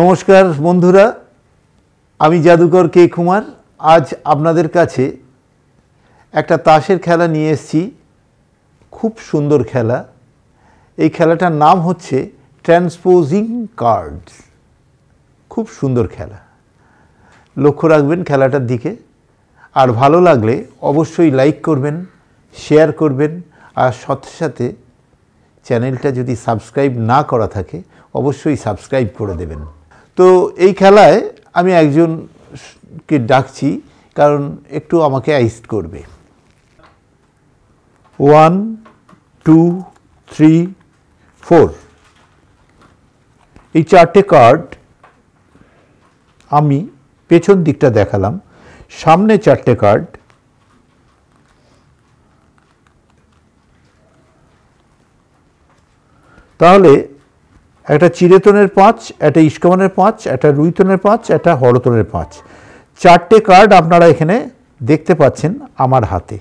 নমস্কার বন্ধুরা আমি জাদুকর কে কুমার আজ আপনাদের কাছে একটা তাসের খেলা নিয়ে এসেছি খুব সুন্দর খেলা এই খেলাটার নাম হচ্ছে ট্রান্সপোজিং কার্ডস খুব সুন্দর খেলা লক্ষ্য রাখবেন খেলাটার দিকে আর ভালো লাগলে অবশ্যই লাইক করবেন শেয়ার করবেন আর সাথে সাথে চ্যানেলটা যদি সাবস্ক্রাইব না করা থাকে অবশ্যই সাবস্ক্রাইব করে দেবেন তো এই খেলায় আমি একজনকে ডাকছি কারণ একটু আমাকে অ্যাসিস্ট করবে ওয়ান টু থ্রি ফোর এই চারটে কার্ড আমি পেছন দিকটা দেখালাম সামনে চারটে কার্ড তাহলে একটা চিরেতনের পাঁচ একটা ইস্কমানের পাঁচ একটা রুইতনের পাঁচ একটা হরতনের পাঁচ চারটে কার্ড আপনারা এখানে দেখতে পাচ্ছেন আমার হাতে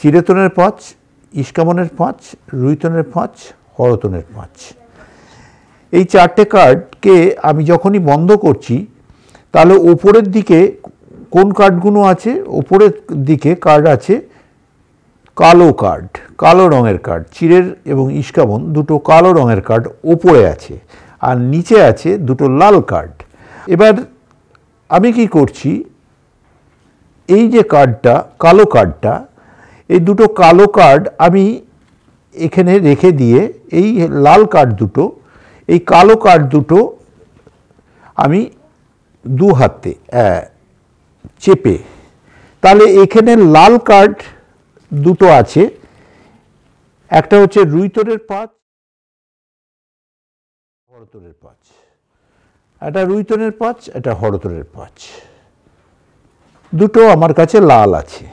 চিরেতনের পাঁচ ইস্কামনের পাঁচ রুইতনের পাঁচ হরতনের পাঁচ এই চারটে কার্ডকে আমি যখনই বন্ধ করছি তাহলে ওপরের দিকে কোন কার্ডগুলো আছে ওপরের দিকে কার্ড আছে কালো কার্ড কালো রঙের কার্ড চিরের এবং ইস্কাবন দুটো কালো রঙের কার্ড ওপরে আছে আর নিচে আছে দুটো লাল কার্ড এবার আমি কি করছি এই যে কার্ডটা কালো কার্ডটা এই দুটো কালো কার্ড আমি এখানে রেখে দিয়ে এই লাল কার্ড দুটো এই কালো কার্ড দুটো আমি দু হাতে চেপে তাহলে এখানে লাল কার্ড দুটো আছে একটা হচ্ছে রুইতরের পাঁচ হরতরের পাঁচ এটা রুইতরের পাঁচ এটা হরতরের পাঁচ দুটো আমার কাছে লাল আছে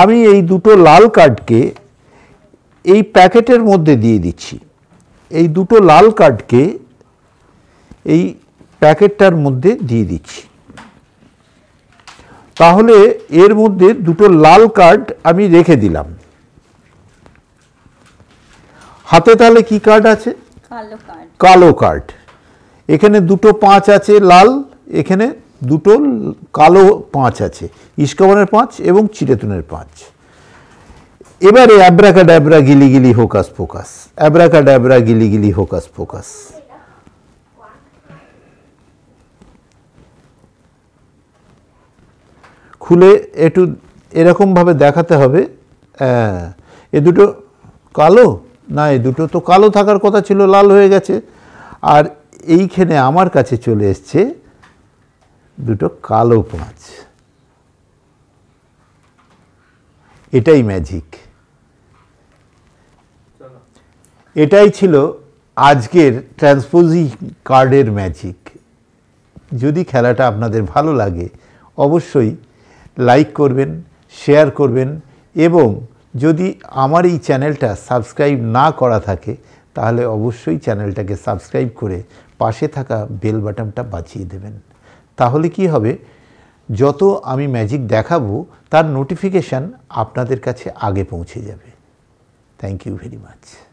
আমি এই দুটো লাল কার্ডকে এই প্যাকেটের মধ্যে দিয়ে দিচ্ছি এই দুটো লাল কার্ডকে এই প্যাকেটটার মধ্যে দিয়ে দিচ্ছি তাহলে এর মধ্যে দুটো লাল কার্ড আমি রেখে দিলাম হাতে তাহলে কি কার্ড আছে কালো কার্ড এখানে দুটো পাঁচ আছে লাল এখানে দুটো কালো পাঁচ আছে ইস্কবনের পাঁচ এবং চিরেতুনের পাঁচ এবারে অ্যাব্রাকা ড্যাব্রা গিলি গিলি হোকাস ফোকাস অ্যাব্রাকা ড্যাব্রা গিলি গিলি হোকাস ফোকাস খুলে একটু এরকমভাবে দেখাতে হবে হ্যাঁ, এ দুটো কালো না এ দুটো তো কালো থাকার কথা ছিল লাল হয়ে গেছে আর এইখানে আমার কাছে চলে এসছে দুটো কালো পাঁচ এটাই ম্যাজিক এটাই ছিল আজকের ট্রান্সপোজি কার্ডের ম্যাজিক যদি খেলাটা আপনাদের ভালো লাগে অবশ্যই লাইক করবেন শেয়ার করবেন এবং যদি আমার এই চ্যানেলটা সাবস্ক্রাইব না করা থাকে তাহলে অবশ্যই চ্যানেলটাকে সাবস্ক্রাইব করে পাশে থাকা বেল বাটনটা বাঁচিয়ে দেবেন তাহলে কি হবে যত আমি ম্যাজিক দেখাবো তার নোটিফিকেশান আপনাদের কাছে আগে পৌঁছে যাবে থ্যাংক ইউ ভেরি মাচ